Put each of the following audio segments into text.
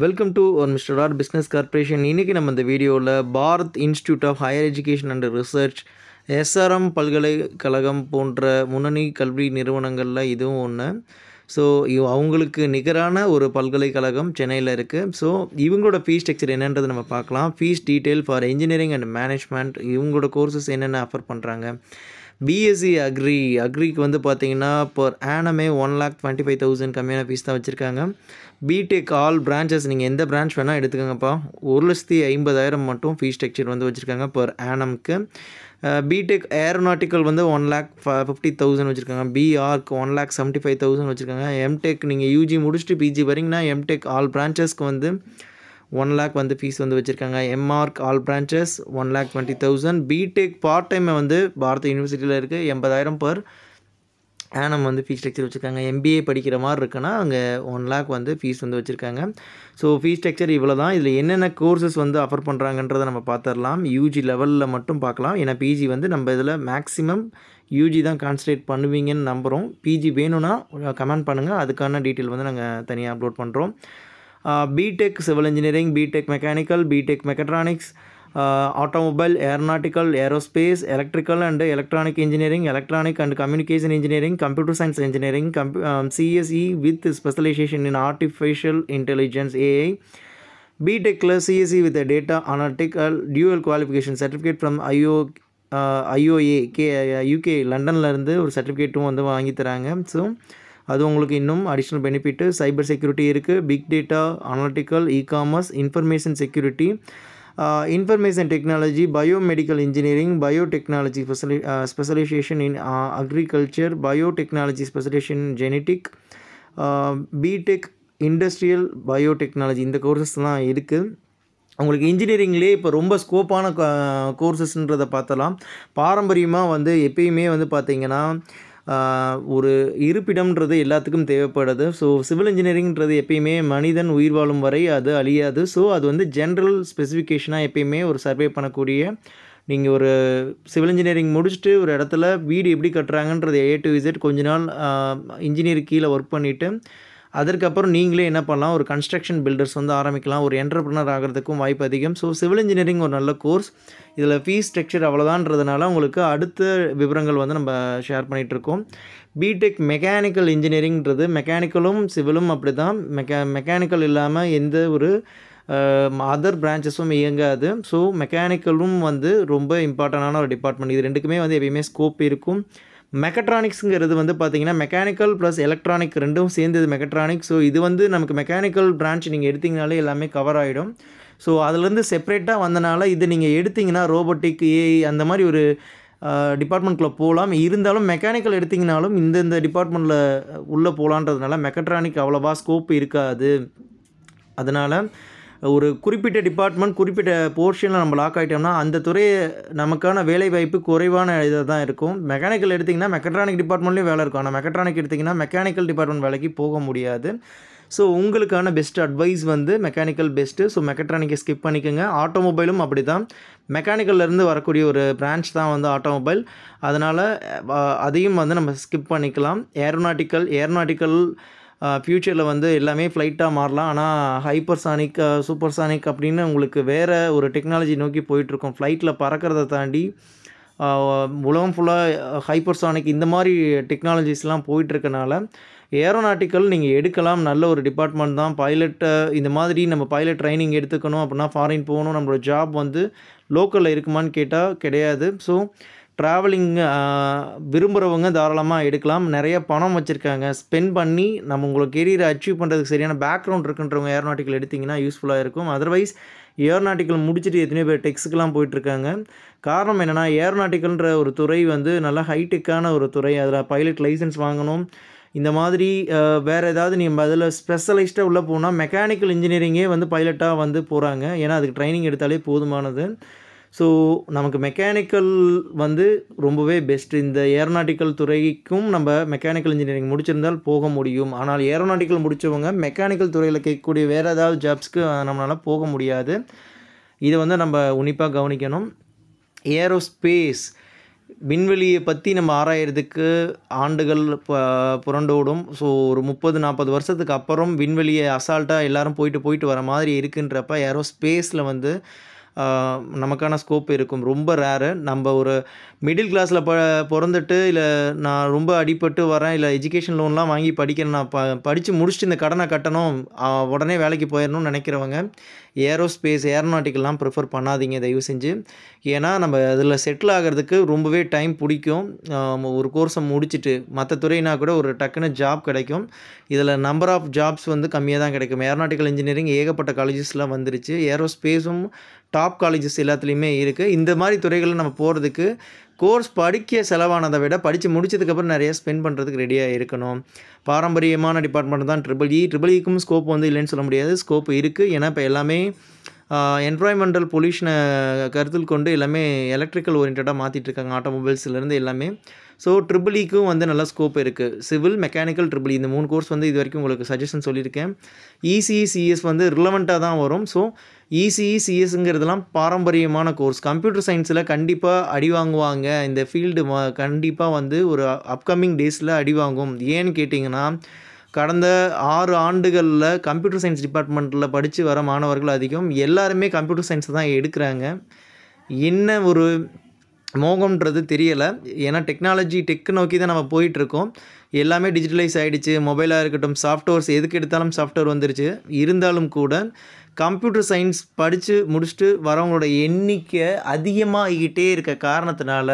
welcome to ஒரு mister R business corporation இன்றைக்கி நம்ம இந்த வீடியோவில் Bharath institute of higher education and research SRM பல்கலைக்கழகம் போன்ற முன்னணி கல்வி நிறுவனங்களில் இதுவும் ஒன்று ஸோ அவங்களுக்கு நிகரான ஒரு பல்கலைக்கழகம் சென்னையில் இருக்குது ஸோ இவங்களோட ஃபீஸ் ஸ்ட்ரக்சர் என்னன்றதை நம்ம பார்க்கலாம் fees detail for engineering and management இவங்களோட கோர்சஸ் என்னென்ன ஆஃபர் பண்ணுறாங்க பிஎஸ்சி அக்ரி அக்ரிக்கு வந்து பார்த்தீங்கன்னா பர் ஆனமே one lakh twenty five thousand கம்மியான ஃபீஸ் தான் வச்சுருக்காங்க பிடெக் ஆல் பிரான்ச்சஸ் நீங்கள் எந்த பிரான்ச் வேணால் எடுத்துக்கோங்கப்பா ஒரு லட்சத்தி ஐம்பதாயிரம் மட்டும் ஃபீஸ் ஸ்ட்ரக்சர் வந்து வச்சுருக்காங்க பர் ஆனம்க்கு பிடெக் ஏரோனாட்டிக்கல் வந்து ஒன் லேக் ஃபிஃப்டி தௌசண்ட் வச்சுருக்காங்க பிஆர்க்கு one lakh seventy five thousand வச்சுருக்காங்க எம்டெக் நீங்கள் யூஜி முடிச்சுட்டு பிஜி வரீங்கன்னா எம்டெக் ஆல் பிரான்ச்சஸ்க்கு வந்து ஒன் லேக் வந்து ஃபீஸ் வந்து வச்சுருக்காங்க MArch all branches one lakh twenty thousand BTech part டைமை வந்து பாரத யூனிவர்சிட்டியில் இருக்குது எண்பதாயிரம் பர் ஆனம் வந்து ஃபீஸ் ஸ்ட்ரக்சர் வச்சுருக்காங்க எம்பிஏ படிக்கிற மாதிரி இருக்குன்னா அங்கே ஒன் லேக் வந்து ஃபீஸ் வந்து வச்சுருக்காங்க ஸோ ஃபீஸ் ஸ்ட்ரக்சர் இவ்வளோ தான் இதில் என்னென்ன கோர்சஸ் வந்து ஆஃபர் பண்ணுறாங்கன்றதை நம்ம பார்த்துடலாம் யூஜி லெவலில் மட்டும் பார்க்கலாம் ஏன்னா பிஜி வந்து நம்ம இதில் மேக்ஸிமம் யூஜி தான் கான்சன்ட்ரேட் பண்ணுவீங்கன்னு நம்புகிறோம் பிஜி வேணும்னா கமெண்ட் பண்ணுங்கள் அதுக்கான டீட்டெயில் வந்து நாங்கள் தனியாக அப்லோட் பண்ணுறோம் BTech civil engineering BTech mechanical BTech mechatronics automobile aeronautical aerospace electrical and electronic engineering electronic and communication engineering computer science engineering comp CSE with specialisation in artificial intelligence AI பிடெக்கில் CSC with data analytical dual qualification certificate from IO IOA K UK லண்டன்லேருந்து ஒரு சர்டிஃபிகேட்டும் வந்து வாங்கி தராங்க so அது உங்களுக்கு இன்னும் அடிஷ்னல் பெனிஃபிட்டு சைபர் செக்யூரிட்டி இருக்குது big data analytical e commerce information security information technology biomedical engineering biotechnology specially specialisation in agriculture biotechnology specialisation genetic BTech industrial biotechnology இந்த தான் இருக்குது அவங்களுக்கு இன்ஜினியரிங்லேயே இப்போ ரொம்ப ஸ்கோப்பான கோர்சஸ்ன்றதை பார்த்தலாம் பாரம்பரியமாக வந்து எப்பயுமே வந்து பார்த்திங்கன்னா ஒரு இருப்பிடம்ன்றது எல்லாத்துக்கும் தேவைப்படுது ஸோ சிவில் இன்ஜினியரிங்ன்றது எப்பயுமே மனிதன் உயிர் வாழும் வரை அது அழியாது ஸோ அது வந்து ஜென்ரல் ஸ்பெசிஃபிகேஷனாக எப்பயுமே ஒரு சர்வே பண்ணக்கூடிய நீங்கள் ஒரு சிவில் இன்ஜினியரிங் முடிச்சுட்டு ஒரு இடத்துல வீடு எப்படி கட்டுறாங்கன்றது ஏ டு இசட் கொஞ்ச நாள் இன்ஜினியர் கீழே ஒர்க் பண்ணிவிட்டு அதற்கப்புறம் நீங்களே என்ன பண்ணலாம் ஒரு கன்ஸ்ட்ரக்ஷன் பில்டர்ஸ் வந்து ஆரம்பிக்கலாம் ஒரு என்டர்பிரினர் ஆகிறதுக்கும் வாய்ப்பு அதிகம் ஸோ சிவில் இன்ஜினியரிங் ஒரு நல்ல கோர்ஸ் இதில் ஃபீஸ் ஸ்ட்ரக்சர் அவ்வளோதான்றதுனால உங்களுக்கு அடுத்த விவரங்கள் வந்து நம்ம ஷேர் பண்ணிகிட்ருக்கோம் பிடெக் மெக்கானிக்கல் இன்ஜினியரிங்கிறது மெக்கானிக்கலும் சிவிலும் அப்படி தான் மெக்கா மெக்கானிக்கல் இல்லாமல் எந்த ஒரு அதர் பிரான்ச்சஸும் இயங்காது ஸோ மெக்கானிக்கலும் வந்து ரொம்ப இம்பார்ட்டண்டான ஒரு டிபார்ட்மெண்ட் இது ரெண்டுக்குமே வந்து எப்பயுமே ஸ்கோப் இருக்கும் மெக்கட்ரானிக்ஸுங்கிறது வந்து பார்த்தீங்கன்னா மெக்கானிக்கல் ப்ளஸ் எலக்ட்ரானிக் ரெண்டும் சேர்ந்தது மெக்கட்ரானிக் ஸோ இது வந்து நமக்கு மெக்கானிக்கல் பிரான்ச் நீங்கள் எடுத்திங்கனாலே எல்லாமே கவர் ஆகிடும் ஸோ அதுலேருந்து செப்ரேட்டாக வந்தனால இது நீங்கள் எடுத்திங்கன்னா ரோபோட்டிக் ஏஐ அந்த மாதிரி ஒரு டிபார்ட்மெண்ட்டில் போகலாம் இருந்தாலும் மெக்கானிக்கல் எடுத்திங்கனாலும் இந்தந்த டிபார்ட்மெண்ட்டில் உள்ளே போகலான்றதுனால மெக்கட்ரானிக் அவ்வளோவா ஸ்கோப் இருக்காது அதனால் ஒரு குறிப்பிட்ட டிபார்ட்மெண்ட் குறிப்பிட்ட போர்ஷனில் நம்ம லாக் ஆகிட்டோம்னா அந்த துறை நமக்கான வேலைவாய்ப்பு குறைவான இதாக தான் இருக்கும் மெக்கானிக்கல் எடுத்திங்கன்னா மெக்கட்ரானிக் டிபார்ட்மெண்ட்லேயும் வேலை இருக்கும் ஆனால் மெக்கட்ரானிக் எடுத்திங்கன்னா மெக்கானிக்கல் டிபார்ட்மெண்ட் வேலைக்கு போக முடியாது ஸோ உங்களுக்கான பெஸ்ட் அட்வைஸ் வந்து மெக்கானிக்கல் பெஸ்ட்டு ஸோ மெக்கட்ரானிக்கை ஸ்கிப் பண்ணிக்கோங்க ஆட்டோமொபைலும் அப்படி தான் மெக்கானிக்கல்லேருந்து வரக்கூடிய ஒரு பிரான்ச் தான் வந்து ஆட்டோமொபைல் அதனால் அதையும் வந்து நம்ம ஸ்கிப் பண்ணிக்கலாம் ஏரோநாட்டிக்கல் ஏரோநாட்டிக்கல் ஃப்யூச்சரில் வந்து எல்லாமே ஃப்ளைட்டாக மாறலாம் ஆனால் ஹைப்பர்சானிக் சூப்பர்சானிக் அப்படின்னு உங்களுக்கு வேறு ஒரு டெக்னாலஜி நோக்கி போயிட்டுருக்கோம் ஃப்ளைட்டில் பறக்கிறத தாண்டி உலகம் ஃபுல்லாக ஹைப்பர்சானிக் இந்த மாதிரி டெக்னாலஜிஸ்லாம் போயிட்டுருக்கனால ஏரோநாட்டிக்கல் நீங்கள் எடுக்கலாம் நல்ல ஒரு டிபார்ட்மெண்ட் தான் பைலட்டு இந்த மாதிரி நம்ம பைலட் ட்ரைனிங் எடுத்துக்கணும் அப்படின்னா ஃபாரின் போகணும் நம்மளோட ஜாப் வந்து லோக்கலில் இருக்குமான்னு கேட்டால் கிடையாது ஸோ ட்ராவலிங் விரும்புகிறவங்க தாராளமாக எடுக்கலாம் நிறைய பணம் வச்சுருக்காங்க ஸ்பெண்ட் பண்ணி நம்ம உங்களுக்கு கெரியரை அச்சீவ் பண்ணுறதுக்கு சரியான பேக்ரவுண்ட் இருக்குன்றவங்க ஏரோநாட்டிக்கல் எடுத்திங்கன்னா யூஸ்ஃபுல்லாக இருக்கும் அதர்வைஸ் ஏரோநாட்டிக்கல் முடிச்சுட்டு எத்தனையோ பேர் டெக்ஸுக்கெலாம் போயிட்டுருக்காங்க காரணம் என்னென்னா ஏரோநாட்டிக்கல்ன்ற ஒரு துறை வந்து நல்லா ஹைடெக்கான ஒரு துறை அதில் பைலட் லைசன்ஸ் வாங்கணும் இந்த மாதிரி வேறு ஏதாவது நீ அதில் ஸ்பெஷலைஸ்டாக உள்ளே போனால் மெக்கானிக்கல் இன்ஜினியரிங்கே வந்து பைலட்டாக வந்து போகிறாங்க ஏன்னா அதுக்கு ட்ரைனிங் எடுத்தாலே போதுமானது ஸோ நமக்கு மெக்கானிக்கல் வந்து ரொம்பவே பெஸ்ட் இந்த ஏரோநாட்டிக்கல் துறைக்கும் நம்ம மெக்கானிக்கல் இன்ஜினியரிங் முடிச்சிருந்தால் போக முடியும் ஆனால் ஏரோநாட்டிக்கல் முடித்தவங்க மெக்கானிக்கல் துறையில் கேட்கக்கூடிய வேறு ஏதாவது ஜாப்ஸ்க்கு நம்மளால் போக முடியாது இதை வந்து நம்ம உன்னிப்பாக கவனிக்கணும் ஏரோஸ்பேஸ் விண்வெளியை பற்றி நம்ம ஆராயிறதுக்கு ஆண்டுகள் புரண்டோடும் ஸோ ஒரு முப்பது நாற்பது வருஷத்துக்கு அப்புறம் விண்வெளியை அசால்ட்டாக எல்லோரும் போயிட்டு போயிட்டு வர மாதிரி இருக்குன்றப்ப ஏரோஸ்பேஸில் வந்து நமக்கான ஸ்கோப் இருக்கும் ரொம்ப ரேரு நம்ம ஒரு மிடில் கிளாஸில் ப பிறந்துட்டு இல்லை நான் ரொம்ப அடிப்பட்டு வரேன் இல்லை எஜுகேஷன் லோன்லாம் வாங்கி படிக்கிறேன் நான் ப படித்து முடிச்சுட்டு இந்த கடனை கட்டணும் உடனே வேலைக்கு போயிடணும்னு நினைக்கிறவங்க ஏரோஸ்பேஸ் ஏரோனாட்டிக்கெல்லாம் ப்ரிஃபர் பண்ணாதீங்க தயவு செஞ்சு ஏன்னா நம்ம அதில் செட்டில் ஆகிறதுக்கு ரொம்பவே டைம் பிடிக்கும் ஒரு கோர்ஸை முடிச்சுட்டு மற்ற துறைனா கூட ஒரு டக்குன்னு ஜாப் கிடைக்கும் இதில் நம்பர் ஆஃப் ஜாப்ஸ் வந்து கம்மியாக தான் கிடைக்கும் ஏரோநாட்டிக்கல் இன்ஜினியரிங் ஏகப்பட்ட காலேஜஸ்லாம் வந்துருச்சு ஏரோஸ்பேஸும் டாப் காலேஜஸ் எல்லாத்துலேயுமே இருக்குது இந்த மாதிரி துறைகளில் நம்ம போகிறதுக்கு கோர்ஸ் படிக்க செலவானதை விட படித்து முடிச்சதுக்கப்புறம் நிறைய ஸ்பெண்ட் பண்ணுறதுக்கு ரெடியாக இருக்கணும் பாரம்பரியமான டிபார்ட்மெண்ட் தான் ட்ரிபிள் இ ட்ரிபிள் இக்கும் ஸ்கோப் வந்து இல்லைன்னு சொல்ல முடியாது ஸ்கோப் இருக்குது ஏன்னா இப்போ எல்லாமே என்வாயன்மெண்டல் பொல்யூஷனை கருத்தில் கொண்டு எல்லாமே எலக்ட்ரிக்கல் ஓரியன்டாக மாற்றிட்டுருக்காங்க ஆட்டோமொபைல்ஸ்லேருந்து எல்லாமே ஸோ ட்ரிபிள் இக்கும் e வந்து நல்லா ஸ்கோப் இருக்குது சிவில் மெக்கானிக்கல் ட்ரிபிள் இந்த மூணு கோர்ஸ் வந்து இது வரைக்கும் உங்களுக்கு சஜஷன் சொல்லியிருக்கேன் இசிஇ e சிஎஸ் e, வந்து ரிலவெண்ட்டாக தான் வரும் ஸோ இசிஇ சிஎஸ்ங்கிறதுலாம் பாரம்பரியமான கோர்ஸ் கம்ப்யூட்டர் சயின்ஸில் கண்டிப்பாக அடி வாங்குவாங்க இந்த ஃபீல்டு கண்டிப்பாக வந்து ஒரு அப்கமிங் டேஸில் அடி வாங்கும் ஏன்னு கேட்டிங்கன்னா கடந்த ஆறு ஆண்டுகளில் கம்ப்யூட்டர் சயின்ஸ் டிபார்ட்மெண்ட்டில் படித்து வர மாணவர்கள் அதிகம் எல்லாருமே கம்ப்யூட்டர் சயின்ஸை தான் எடுக்கிறாங்க என்ன ஒரு மோகம்ன்றது தெரியலை ஏன்னா டெக்னாலஜி டெக்கு நோக்கி தான் நம்ம போயிட்டுருக்கோம் எல்லாமே டிஜிட்டலைஸ் ஆகிடுச்சு மொபைலாக இருக்கட்டும் சாஃப்ட்வேர்ஸ் எதுக்கு எடுத்தாலும் சாஃப்ட்வேர் வந்துருச்சு இருந்தாலும் கூட கம்ப்யூட்டர் சயின்ஸ் படித்து முடிச்சுட்டு வரவங்களோட எண்ணிக்கை அதிகமாகிக்கிட்டே இருக்க காரணத்தினால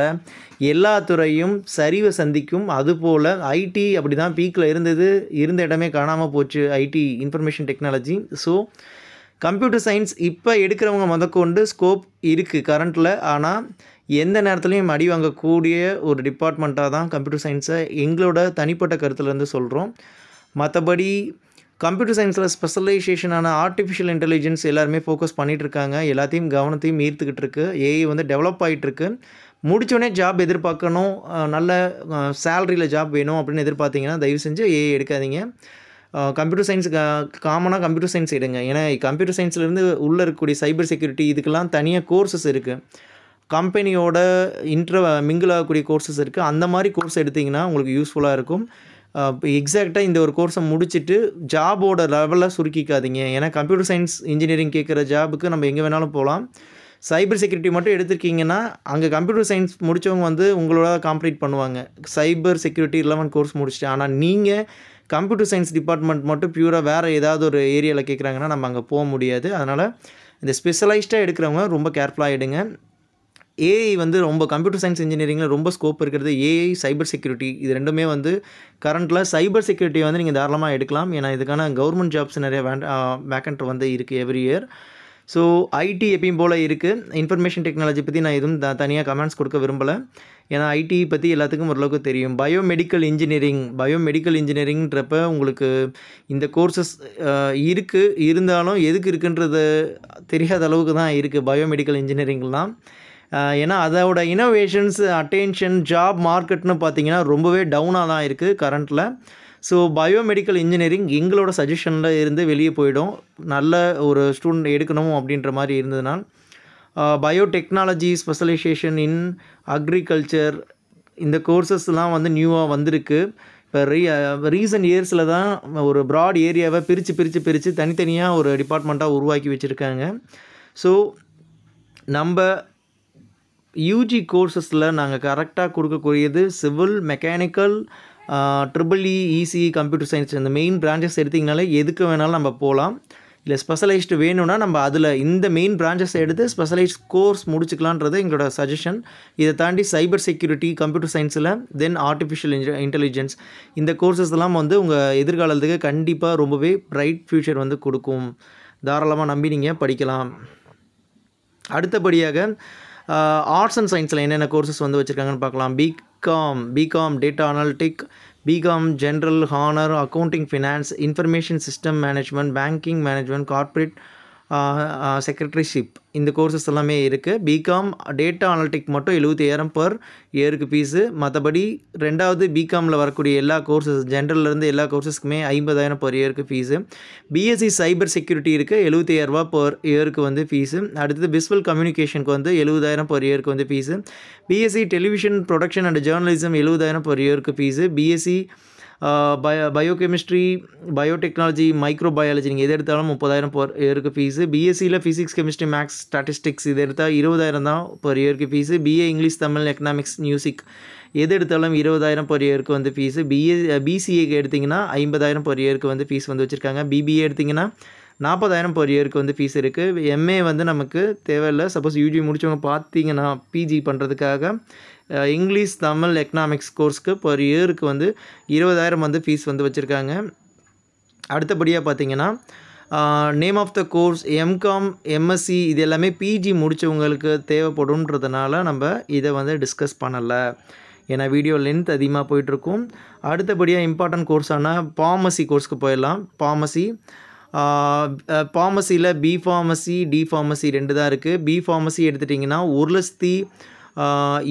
எல்லா துறையும் சரிவை சந்திக்கும் அதுபோல் ஐடி அப்படி தான் பீக்கில் இருந்தது இருந்த இடமே காணாமல் போச்சு IT information technology so computer science இப்போ எடுக்கிறவங்க முதற்கொண்டு ஸ்கோப் இருக்குது கரண்ட்டில் ஆனால் எந்த நேரத்துலையும் அடி வாங்கக்கூடிய ஒரு டிபார்ட்மெண்ட்டாக தான் கம்ப்யூட்டர் சயின்ஸை எங்களோட தனிப்பட்ட கருத்துலேருந்து சொல்கிறோம் மற்றபடி கம்ப்யூட்டர் சயின்ஸில் ஸ்பெஷலைசேஷனான ஆர்டிஃபிஷியல் இன்டெலிஜென்ஸ் எல்லாருமே ஃபோக்கஸ் பண்ணிகிட்ருக்காங்க எல்லாத்தையும் கவனத்தையும் ஈர்த்துக்கிட்டு இருக்கு ஏஐ வந்து டெவலப் ஆகிட்டுருக்கு முடித்தோடனே ஜாப் எதிர்பார்க்கணும் நல்ல சேலரியில் ஜாப் வேணும் அப்படின்னு எதிர்பார்த்தீங்கன்னா தயவு செஞ்சு ஏஐ எடுக்காதீங்க கம்ப்யூட்டர் சயின்ஸ் காமனாக கம்ப்யூட்டர் சயின்ஸ் எடுங்க ஏன்னா கம்ப்யூட்டர் சயின்ஸ்லேருந்து உள்ளே இருக்கக்கூடிய சைபர் செக்யூரிட்டி இதுக்கெல்லாம் தனியாக கோர்சஸ் இருக்குது கம்பெனியோட இன்ட்ர மிங்கிள் ஆகக்கூடிய கோர்சஸ் இருக்குது அந்த மாதிரி கோர்ஸ் எடுத்திங்கன்னா உங்களுக்கு யூஸ்ஃபுல்லாக இருக்கும் எக்ஸாக்டாக இந்த ஒரு கோர்ஸை முடிச்சுட்டு ஜாபோட லெவலில் சுருக்கிக்காதீங்க ஏன்னா கம்ப்யூட்டர் சயின்ஸ் இன்ஜினியரிங் கேட்குற ஜாபுக்கு நம்ம எங்கே வேணாலும் போகலாம் சைபர் செக்யூரிட்டி மட்டும் எடுத்திருக்கீங்கன்னா அங்கே கம்ப்யூட்டர் சயின்ஸ் முடித்தவங்க வந்து உங்களோட காம்ப்ளீட் பண்ணுவாங்க சைபர் செக்யூரிட்டி லெவன் கோர்ஸ் முடிச்சுட்டு ஆனால் நீங்கள் கம்ப்யூட்டர் சயின்ஸ் டிபார்ட்மெண்ட் மட்டும் பியூராக வேறு ஏதாவது ஒரு ஏரியாவில் கேட்குறாங்கன்னா நம்ம அங்கே போக முடியாது அதனால் இந்த ஸ்பெஷலைஸ்டாக எடுக்கிறவங்க ரொம்ப கேர்ஃபுல்லாக எடுங்க ஏஐ வந்து ரொம்ப கம்ப்யூட்டர் சயின்ஸ் இன்ஜினியரிங்கில் ரொம்ப ஸ்கோப் இருக்கிறது ஏஐ சைபர் செக்யூரிட்டி இது ரெண்டுமே வந்து கரண்ட்டில் சைபர் செக்யூரிட்டி வந்து நீங்கள் தாராளமாக எடுக்கலாம் ஏன்னா இதுக்கான கவர்மெண்ட் ஜாப்ஸ் நிறைய வேக்கண்ட் வந்து இருக்குது எவ்ரி இயர் ஸோ ஐடி எப்பயும் போல் இருக்குது இன்ஃபர்மேஷன் டெக்னாலஜி பற்றி நான் எதுவும் த தனியாக கமெண்ட்ஸ் கொடுக்க விரும்பலை ஏன்னா ஐடி பற்றி எல்லாத்துக்கும் ஓரளவுக்கு தெரியும் பயோமெடிக்கல் இன்ஜினியரிங் பயோமெடிக்கல் இன்ஜினியரிங்ன்றப்ப உங்களுக்கு இந்த கோர்சஸ் இருக்குது இருந்தாலும் எதுக்கு இருக்குன்றது தெரியாத அளவுக்கு தான் இருக்குது பயோமெடிக்கல் இன்ஜினியரிங்லாம் ஏன்னா அதோட இனோவேஷன்ஸ் அட்டென்ஷன் ஜாப் மார்க்கெட்னு பார்த்தீங்கன்னா ரொம்பவே டவுனாக தான் இருக்குது கரண்ட்டில் ஸோ பயோமெடிக்கல் இன்ஜினியரிங் எங்களோட சஜஷனில் இருந்து வெளியே போயிடும் நல்ல ஒரு ஸ்டூடெண்ட் எடுக்கணும் அப்படின்ற மாதிரி இருந்ததுனால் பயோடெக்னாலஜி ஸ்பெஷலைசேஷன் இன் அக்ரிகல்ச்சர் இந்த கோர்சஸ்லாம் வந்து நியூவாக வந்திருக்கு இப்போ ரீ ரீசன்ட் இயர்ஸில் தான் ஒரு ப்ராட் ஏரியாவை பிரித்து பிரித்து பிரித்து தனித்தனியாக ஒரு டிபார்ட்மெண்ட்டாக உருவாக்கி வச்சுருக்காங்க ஸோ நம்ம யூஜி கோர்ஸஸில் நாங்கள் கரெக்டாக கொடுக்கக்கூடியது civil mechanical triple E EC computer science இந்த மெயின் பிரான்ச்சஸ் எடுத்திங்கனாலே எதுக்கு வேணாலும் நம்ம போகலாம் இல்லை ஸ்பெஷலைஸ்டு வேணும்னா நம்ம அதில் இந்த மெயின் பிரான்ச்சஸ் எடுத்து ஸ்பெஷலைஸ்ட் கோர்ஸ் முடிச்சுக்கலான்றது எங்களோட சஜஷன் இதை தாண்டி சைபர் செக்யூரிட்டி கம்ப்யூட்டர் சயின்ஸில் தென் ஆர்டிஃபிஷியல் இன்டெலிஜென்ஸ் இந்த கோர்சஸ் எல்லாம் வந்து உங்கள் எதிர்காலத்துக்கு கண்டிப்பாக ரொம்பவே பிரைட் ஃப்யூச்சர் வந்து கொடுக்கும் தாராளமாக நம்பி நீங்கள் படிக்கலாம் அடுத்தபடியாக ஆர்ட்ஸ் அண்ட் சயின்ஸில் என்னென்ன கோர்சஸ் வந்து வச்சுருக்காங்கன்னு பார்க்கலாம் BCom BCom data analytic BCom general honour accounting finance information system management banking management corporate secretaryship இந்த கோர்சஸ் எல்லாமே இருக்குது பிகாம் டேட்டா அனாலிட்டிக் மட்டும் எழுபத்தி எழுபத்தையாயிரம் பர் இயருக்கு ஃபீஸு மற்றபடி ரெண்டாவது பிகாமில் வரக்கூடிய எல்லா கோர்சஸ் ஜென்ரல்லேருந்து எல்லா கோர்சஸ்க்குமே ஐம்பதாயிரம் பர் இயருக்கு ஃபீஸு பிஎஸ்சி சைபர் செக்யூரிட்டி இருக்குது எழுபத்தி எழுபத்தையாயிரரூபா பர் இயருக்கு வந்து ஃபீஸு அடுத்தது பிஸ்வல் கம்யூனிகேஷனுக்கு வந்து எழுபதாயிரம் பர் இயருக்கு வந்து fees BSc television production and journalism எழுபதாயிரம் பர் இயருக்கு fees BSc bio biochemistry biotechnology micro biology நீங்கள் எது எடுத்தாலும் முப்பதாயிரம் பர் இயருக்கு ஃபீஸு பிஎஸ்சியில் ஃபிசிக்ஸ் கெமிஸ்ட்ரி மேக்ஸ் ஸ்டாட்டிஸ்டிக்ஸ் இது எடுத்தால் இருபதாயிரம் தான் பர் இயருக்கு fees BA English Tamil economics music எது எடுத்தாலும் இருபதாயிரம் பர் இயருக்கு வந்து ஃபீஸு பிஏ பிசிஏக்கு எடுத்திங்கன்னா ஐம்பதாயிரம் பர் இயருக்கு வந்து ஃபீஸ் வந்து வச்சுருக்காங்க பிபிஏ எடுத்திங்கன்னா நாற்பதாயிரம் பர் இயருக்கு வந்து ஃபீஸ் இருக்குது எம்ஏ வந்து நமக்கு தேவையில்லை சப்போஸ் யூஜி முடித்தவங்க பார்த்தீங்கன்னா பிஜி பண்ணுறதுக்காக இங்கிலீஷ் தமிழ் எக்கனாமிக்ஸ் கோர்ஸ்க்கு பர் இயருக்கு வந்து இருபதாயிரம் வந்து ஃபீஸ் வந்து வச்சுருக்காங்க அடுத்தபடியாக பார்த்திங்கன்னா name of the course MCom MSc இது எல்லாமே பிஜி முடித்தவங்களுக்கு தேவைப்படும்ன்றதுனால நம்ம இதை வந்து டிஸ்கஸ் பண்ணலை ஏன்னா வீடியோ லென்த் அதிகமாக போயிட்டுருக்கும் அடுத்தபடியாக இம்பார்ட்டன்ட் கோர்ஸான ஃபார்மசி கோர்ஸ்க்கு போயிடலாம் ஃபார்மசி ஃபார்மசியில் பி ஃபார்மசி டி ஃபார்மசி ரெண்டு தான் இருக்குது பி ஃபார்மசி எடுத்துட்டிங்கன்னா ஒரு லட்சத்தி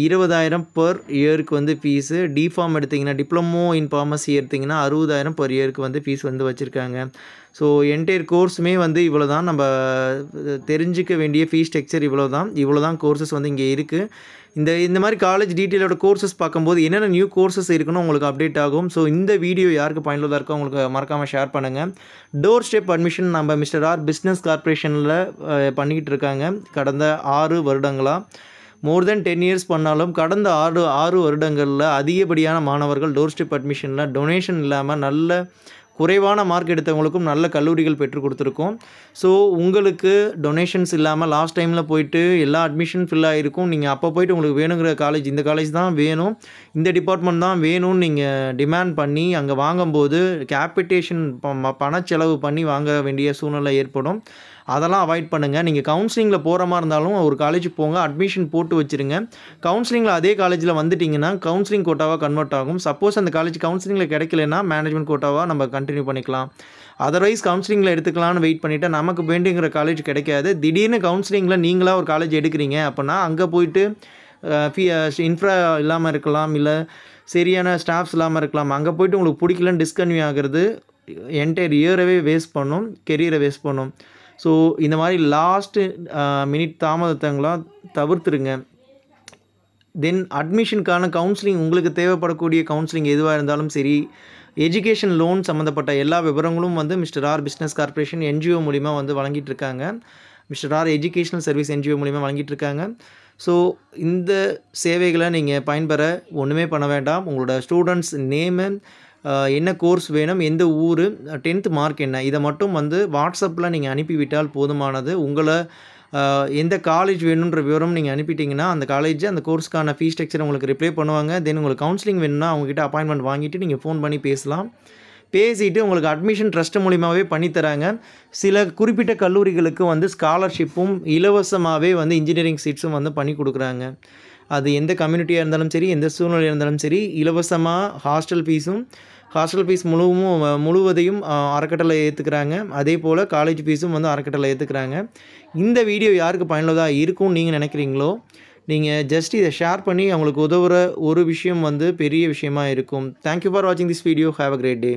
இருபதாயிரம் பர் இயருக்கு வந்து ஃபீஸு டிஃபார்ம் எடுத்திங்கன்னா டிப்ளமோ இன் ஃபார்மசி எடுத்திங்கன்னா அறுபதாயிரம் பர் இயருக்கு வந்து ஃபீஸ் வந்து வச்சுருக்காங்க ஸோ என்டையர் கோர்ஸுமே வந்து இவ்வளோ தான் நம்ம தெரிஞ்சிக்க வேண்டிய ஃபீ ஸ்ட்ரக்சர் இவ்வளோ தான் இவ்வளோ தான் கோர்சஸ் வந்து இங்கே இருக்குது இந்த இந்த மாதிரி காலேஜ் டீட்டெயிலோட கோர்சஸ் பார்க்கும்போது என்னென்ன நியூ கோர்சஸ் இருக்குன்னு உங்களுக்கு அப்டேட் ஆகும் ஸோ இந்த வீடியோ யாருக்கு பயனுள்ளதாக இருக்கோ உங்களுக்கு மறக்காமல் ஷேர் பண்ணுங்கள் டோர் ஸ்டெப் அட்மிஷன் நம்ம மிஸ்டர் ஆர் பிஸ்னஸ் கார்பரேஷனில் பண்ணிக்கிட்டு இருக்காங்க கடந்த ஆறு வருடங்களாக மோர் தென் டென் இயர்ஸ் பண்ணாலும் கடந்த ஆறு ஆறு வருடங்களில் அதிகப்படியான மாணவர்கள் டோர் ஸ்டெப் அட்மிஷனில் டொனேஷன் இல்லாமல் நல்ல குறைவான மார்க் எடுத்தவங்களுக்கும் நல்ல கல்லூரிகள் பெற்றுக் கொடுத்துருக்கோம் ஸோ உங்களுக்கு டொனேஷன்ஸ் இல்லாமல் லாஸ்ட் டைமில் போயிட்டு எல்லா அட்மிஷன் ஃபில் ஆகிருக்கும் நீங்கள் அப்போ போயிட்டு உங்களுக்கு வேணுங்கிற காலேஜ் இந்த காலேஜ் தான் வேணும் இந்த டிபார்ட்மெண்ட் தான் வேணும்னு நீங்கள் டிமாண்ட் பண்ணி அங்கே வாங்கும்போது கேபிட்டேஷன் பண செலவு பண்ணி வாங்க வேண்டிய சூழ்நிலை ஏற்படும் அதெல்லாம் அவாய்ட் பண்ணுங்கள் நீங்கள் கவுன்சிலிங்கில் போகிற மாதிரி இருந்தாலும் ஒரு காலேஜ் போங்க அட்மிஷன் போட்டு வச்சுருங்க கவுன்சிலிங்கில் அதே காலேஜில் வந்துட்டிங்கன்னா கவுன்சிலிங் கோட்டாவாக கன்வெர்ட் ஆகும் சப்போஸ் அந்த காலேஜ் கவுன்சிலிங்கில் கிடைக்கலன்னா மேனேஜ்மெண்ட் கோட்டாவாக நம்ம கண்டினியூ பண்ணிக்கலாம் அதர்வைஸ் கவுன்சிலிங்கில் எடுத்துக்கலாம்னு வெயிட் பண்ணிவிட்டு நமக்கு வேண்டுங்கிற காலேஜ் கிடைக்காது திடீர்னு கவுன்சிலிங்கில் நீங்களாக ஒரு காலேஜ் எடுக்கிறீங்க அப்படின்னா அங்கே போயிட்டு ஃபீ இன்ஃப்ரா இல்லாமல் இருக்கலாம் இல்லை சரியான ஸ்டாஃப்ஸ் இல்லாமல் இருக்கலாம் அங்கே போய்ட்டு உங்களுக்கு பிடிக்கலன்னு டிஸ்கன்யூ ஆகிறது என்டையர் இயரவே வேஸ்ட் பண்ணும் கெரியரை வேஸ்ட் பண்ணும் ஸோ இந்த மாதிரி லாஸ்ட்டு மினிட் தாமதத்தங்களாம் தவிர்த்துருங்க தென் அட்மிஷனுக்கான கவுன்சிலிங் உங்களுக்கு தேவைப்படக்கூடிய கவுன்சிலிங் எதுவாக இருந்தாலும் சரி எஜுகேஷன் லோன் சம்மந்தப்பட்ட எல்லா விவரங்களும் வந்து Mister R business corporation NGO மூலிமா வந்து வழங்கிட்டு இருக்காங்க Mister R educational service NGO மூலிமா வழங்கிட்டு இருக்காங்க ஸோ இந்த சேவைகளை நீங்கள் பயன்பெற ஒன்றுமே பண்ண வேண்டாம் உங்களோட ஸ்டூடெண்ட்ஸ் நேமு என்ன கோர்ஸ் வேணும் எந்த ஊர் டென்த்து மார்க் என்ன இதை மட்டும் வந்து வாட்ஸ்அப்பில் நீங்கள் அனுப்பிவிட்டால் போதுமானது உங்களை எந்த காலேஜ் வேணுன்ற விவரம் நீங்கள் அனுப்பிட்டீங்கன்னா அந்த காலேஜ் அந்த கோர்ஸ்க்கான ஃபீஸ் ஸ்ட்ரக்சர் உங்களுக்கு ரிப்ளை பண்ணுவாங்க தென் உங்களுக்கு கவுன்சிலிங் வேணும்னா அவங்ககிட்ட அப்பாயின்மெண்ட் வாங்கிட்டு நீங்கள் ஃபோன் பண்ணி பேசலாம் பேசிட்டு உங்களுக்கு அட்மிஷன் ட்ரஸ்ட் மூலிமாவே பண்ணித்தராங்க சில குறிப்பிட்ட கல்லூரிகளுக்கு வந்து ஸ்காலர்ஷிப்பும் இலவசமாகவே வந்து இன்ஜினியரிங் சீட்ஸும் வந்து பண்ணி கொடுக்குறாங்க அது எந்த கம்யூனிட்டியாக இருந்தாலும் சரி எந்த சூழ்நிலையாக இருந்தாலும் சரி இலவசமாக ஹாஸ்டல் ஃபீஸும் ஹாஸ்டல் ஃபீஸ் முழுவதும் முழுவதையும் அறக்கட்டளை ஏற்றுக்கிறாங்க அதே போல் காலேஜ் ஃபீஸும் வந்து அறக்கட்டளை ஏற்றுக்கிறாங்க இந்த வீடியோ யாருக்கு பயனுள்ளதாக இருக்கும்னு நீங்கள் நினைக்கிறீங்களோ நீங்கள் ஜஸ்ட் இதை ஷேர் பண்ணி அவங்களுக்கு உதவுற ஒரு விஷயம் வந்து பெரிய விஷயமா இருக்கும் தேங்க்யூ ஃபார் வாட்சிங் this video have a great day